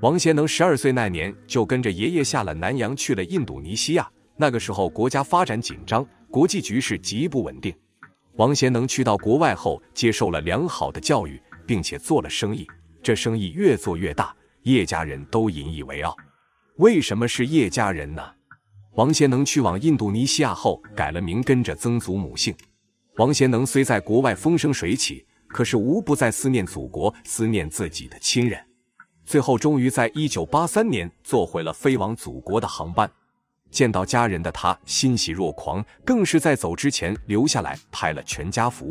王贤能十二岁那年就跟着爷爷下了南洋，去了印度尼西亚。那个时候国家发展紧张，国际局势极不稳定。王贤能去到国外后，接受了良好的教育，并且做了生意。这生意越做越大，叶家人都引以为傲。为什么是叶家人呢？王贤能去往印度尼西亚后改了名，跟着曾祖母姓。王贤能虽在国外风生水起，可是无不在思念祖国，思念自己的亲人。最后终于在1983年坐回了飞往祖国的航班，见到家人的他欣喜若狂，更是在走之前留下来拍了全家福。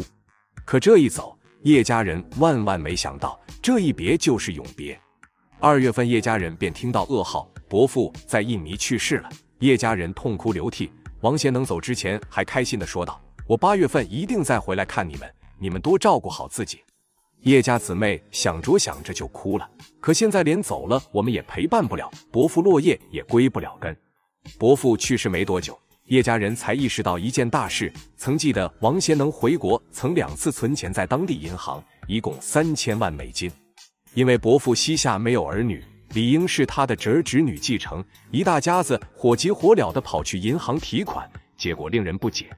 可这一走，叶家人万万没想到，这一别就是永别。二月份叶家人便听到噩耗，伯父在印尼去世了。叶家人痛哭流涕。王贤能走之前还开心的说道：“我八月份一定再回来看你们，你们多照顾好自己。”叶家姊妹想着想着就哭了，可现在连走了，我们也陪伴不了。伯父落叶也归不了根。伯父去世没多久，叶家人才意识到一件大事。曾记得王贤能回国曾两次存钱在当地银行，一共三千万美金。因为伯父膝下没有儿女，理应是他的侄儿侄女继承。一大家子火急火燎地跑去银行提款，结果令人不解，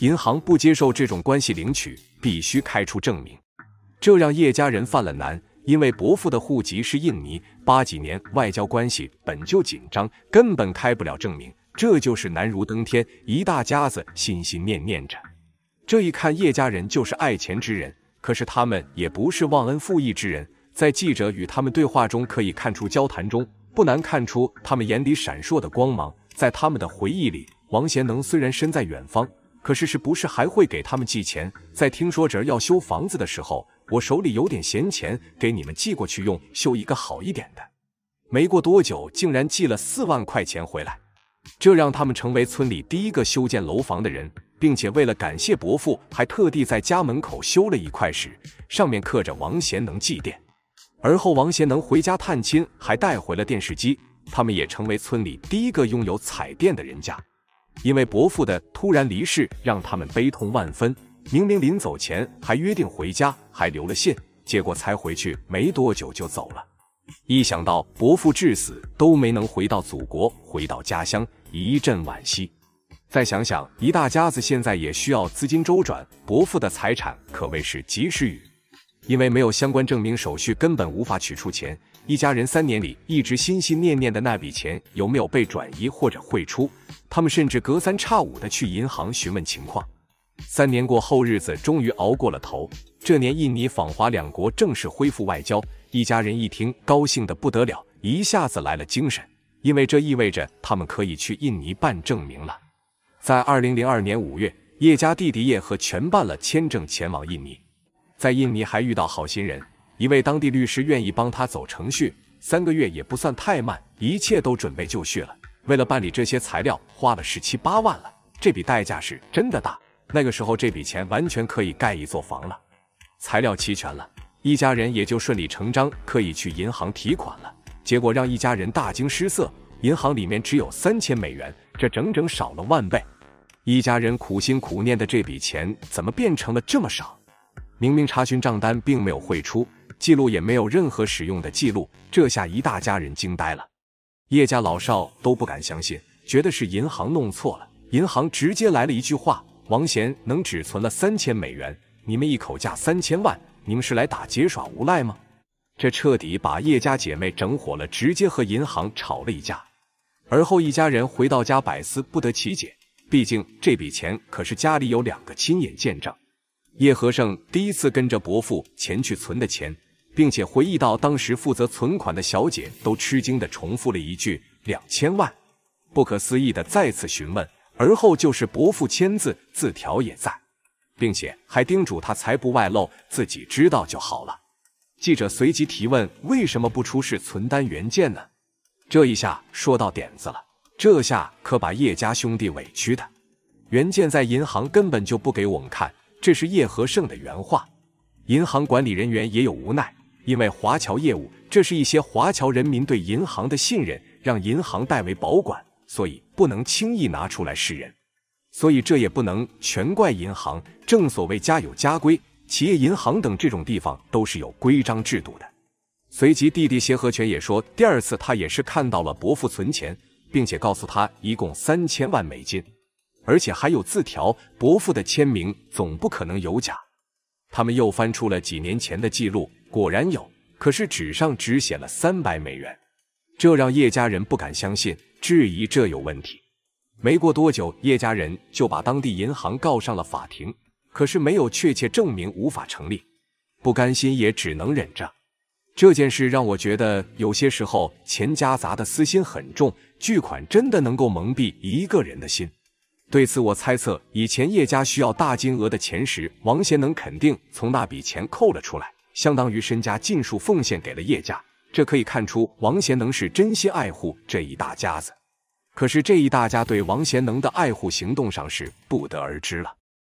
银行不接受这种关系领取，必须开出证明。这让叶家人犯了难，因为伯父的户籍是印尼，八几年外交关系本就紧张，根本开不了证明，这就是难如登天。一大家子心心念念着，这一看叶家人就是爱钱之人，可是他们也不是忘恩负义之人，在记者与他们对话中可以看出，交谈中不难看出他们眼里闪烁的光芒。在他们的回忆里，王贤能虽然身在远方，可是是不是还会给他们寄钱？在听说侄儿要修房子的时候。我手里有点闲钱，给你们寄过去用修一个好一点的。没过多久，竟然寄了四万块钱回来，这让他们成为村里第一个修建楼房的人，并且为了感谢伯父，还特地在家门口修了一块石，上面刻着“王贤能祭奠”。而后，王贤能回家探亲，还带回了电视机，他们也成为村里第一个拥有彩电的人家。因为伯父的突然离世，让他们悲痛万分。明明临走前还约定回家，还留了信，结果才回去没多久就走了。一想到伯父至死都没能回到祖国，回到家乡，一阵惋惜。再想想一大家子现在也需要资金周转，伯父的财产可谓是及时雨。因为没有相关证明手续，根本无法取出钱。一家人三年里一直心心念念的那笔钱有没有被转移或者汇出？他们甚至隔三差五的去银行询问情况。三年过后，日子终于熬过了头。这年，印尼访华两国正式恢复外交，一家人一听，高兴得不得了，一下子来了精神，因为这意味着他们可以去印尼办证明了。在2002年5月，叶家弟弟叶和全办了签证前往印尼，在印尼还遇到好心人，一位当地律师愿意帮他走程序，三个月也不算太慢，一切都准备就绪了。为了办理这些材料，花了十七八万了，这笔代价是真的大。那个时候，这笔钱完全可以盖一座房了，材料齐全了，一家人也就顺理成章可以去银行提款了。结果让一家人大惊失色，银行里面只有三千美元，这整整少了万倍。一家人苦心苦念的这笔钱怎么变成了这么少？明明查询账单并没有汇出记录，也没有任何使用的记录，这下一大家人惊呆了，叶家老少都不敢相信，觉得是银行弄错了。银行直接来了一句话。王贤能只存了三千美元，你们一口价三千万，你们是来打劫耍无赖吗？这彻底把叶家姐妹整火了，直接和银行吵了一架。而后一家人回到家，百思不得其解。毕竟这笔钱可是家里有两个亲眼见证。叶和胜第一次跟着伯父前去存的钱，并且回忆到当时负责存款的小姐都吃惊的重复了一句“两千万”，不可思议的再次询问。而后就是伯父签字，字条也在，并且还叮嘱他财不外露，自己知道就好了。记者随即提问：“为什么不出示存单原件呢？”这一下说到点子了，这下可把叶家兄弟委屈的。原件在银行根本就不给我们看，这是叶和盛的原话。银行管理人员也有无奈，因为华侨业务，这是一些华侨人民对银行的信任，让银行代为保管。所以不能轻易拿出来示人，所以这也不能全怪银行。正所谓家有家规，企业、银行等这种地方都是有规章制度的。随即，弟弟协和权也说，第二次他也是看到了伯父存钱，并且告诉他一共三千万美金，而且还有字条，伯父的签名总不可能有假。他们又翻出了几年前的记录，果然有，可是纸上只写了三百美元，这让叶家人不敢相信。质疑这有问题，没过多久，叶家人就把当地银行告上了法庭。可是没有确切证明，无法成立。不甘心也只能忍着。这件事让我觉得，有些时候钱夹杂的私心很重，巨款真的能够蒙蔽一个人的心。对此，我猜测，以前叶家需要大金额的钱时，王贤能肯定从那笔钱扣了出来，相当于身家尽数奉献给了叶家。这可以看出王贤能是真心爱护这一大家子，可是这一大家对王贤能的爱护行动上是不得而知了。